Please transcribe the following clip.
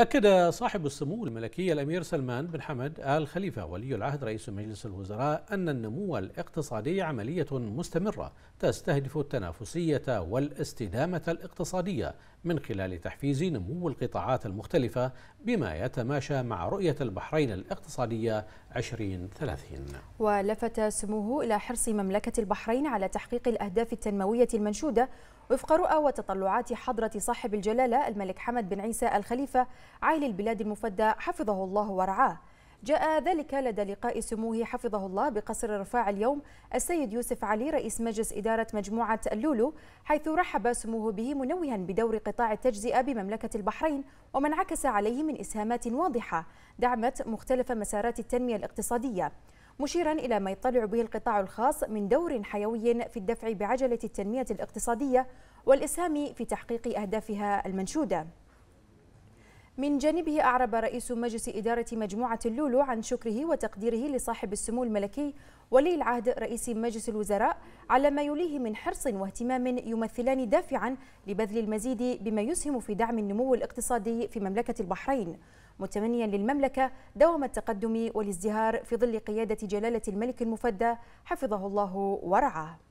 أكد صاحب السمو الملكي الأمير سلمان بن حمد آل خليفة ولي العهد رئيس مجلس الوزراء أن النمو الاقتصادي عملية مستمرة تستهدف التنافسية والاستدامة الاقتصادية من خلال تحفيز نمو القطاعات المختلفة بما يتماشى مع رؤية البحرين الاقتصادية 2030 ولفت سموه إلى حرص مملكة البحرين على تحقيق الأهداف التنموية المنشودة وفق رؤى وتطلعات حضرة صاحب الجلالة الملك حمد بن عيسى الخليفة عائل البلاد المفدى حفظه الله ورعاه جاء ذلك لدى لقاء سموه حفظه الله بقصر الرفاع اليوم السيد يوسف علي رئيس مجلس إدارة مجموعة اللولو حيث رحب سموه به منوها بدور قطاع التجزئة بمملكة البحرين وما انعكس عليه من إسهامات واضحة دعمت مختلف مسارات التنمية الاقتصادية مشيرا إلى ما يطلع به القطاع الخاص من دور حيوي في الدفع بعجلة التنمية الاقتصادية والإسهام في تحقيق أهدافها المنشودة من جانبه أعرب رئيس مجلس إدارة مجموعة اللولو عن شكره وتقديره لصاحب السمو الملكي ولي العهد رئيس مجلس الوزراء على ما يليه من حرص واهتمام يمثلان دافعا لبذل المزيد بما يسهم في دعم النمو الاقتصادي في مملكة البحرين متمنيا للمملكة دوام التقدم والازدهار في ظل قيادة جلالة الملك المفدى حفظه الله ورعاه